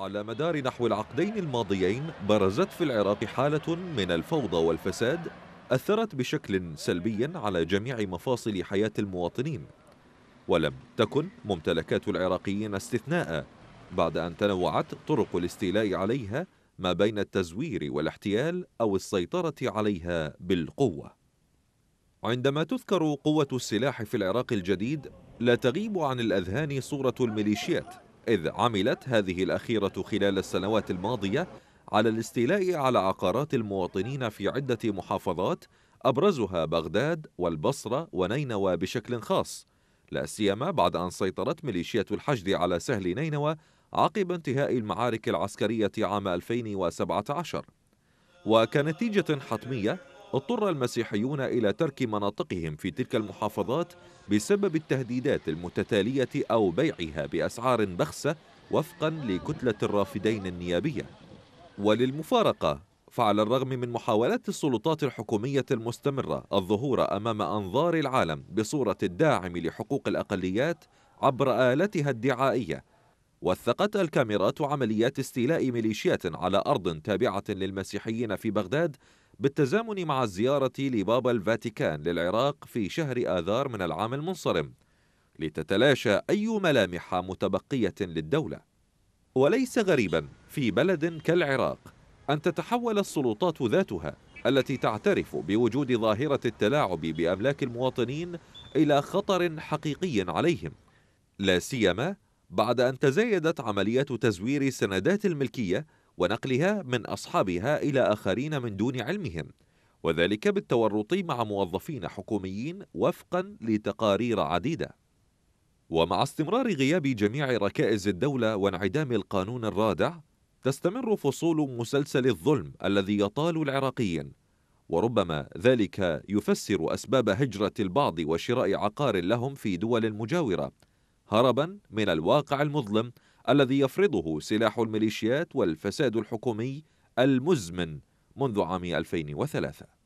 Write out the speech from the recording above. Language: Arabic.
على مدار نحو العقدين الماضيين برزت في العراق حالة من الفوضى والفساد أثرت بشكل سلبي على جميع مفاصل حياة المواطنين ولم تكن ممتلكات العراقيين استثناء بعد أن تنوعت طرق الاستيلاء عليها ما بين التزوير والاحتيال أو السيطرة عليها بالقوة عندما تذكر قوة السلاح في العراق الجديد لا تغيب عن الأذهان صورة الميليشيات إذ عملت هذه الأخيرة خلال السنوات الماضية على الاستيلاء على عقارات المواطنين في عدة محافظات أبرزها بغداد والبصرة ونينوى بشكل خاص لا سيما بعد أن سيطرت ميليشيات الحشد على سهل نينوى عقب انتهاء المعارك العسكرية عام 2017 وكنتيجة حتمية اضطر المسيحيون إلى ترك مناطقهم في تلك المحافظات بسبب التهديدات المتتالية أو بيعها بأسعار بخسة وفقا لكتلة الرافدين النيابية وللمفارقة فعلى الرغم من محاولات السلطات الحكومية المستمرة الظهور أمام أنظار العالم بصورة الداعم لحقوق الأقليات عبر آلتها الدعائية وثقت الكاميرات عمليات استيلاء ميليشيات على أرض تابعة للمسيحيين في بغداد بالتزامن مع الزيارة لبابا الفاتيكان للعراق في شهر آذار من العام المنصرم لتتلاشى أي ملامح متبقية للدولة وليس غريبا في بلد كالعراق أن تتحول السلطات ذاتها التي تعترف بوجود ظاهرة التلاعب بأملاك المواطنين إلى خطر حقيقي عليهم لا سيما بعد أن تزايدت عمليات تزوير سندات الملكية ونقلها من أصحابها إلى آخرين من دون علمهم وذلك بالتورط مع موظفين حكوميين وفقا لتقارير عديدة ومع استمرار غياب جميع ركائز الدولة وانعدام القانون الرادع تستمر فصول مسلسل الظلم الذي يطال العراقيين وربما ذلك يفسر أسباب هجرة البعض وشراء عقار لهم في دول مجاورة هربا من الواقع المظلم الذي يفرضه سلاح الميليشيات والفساد الحكومي المزمن منذ عام 2003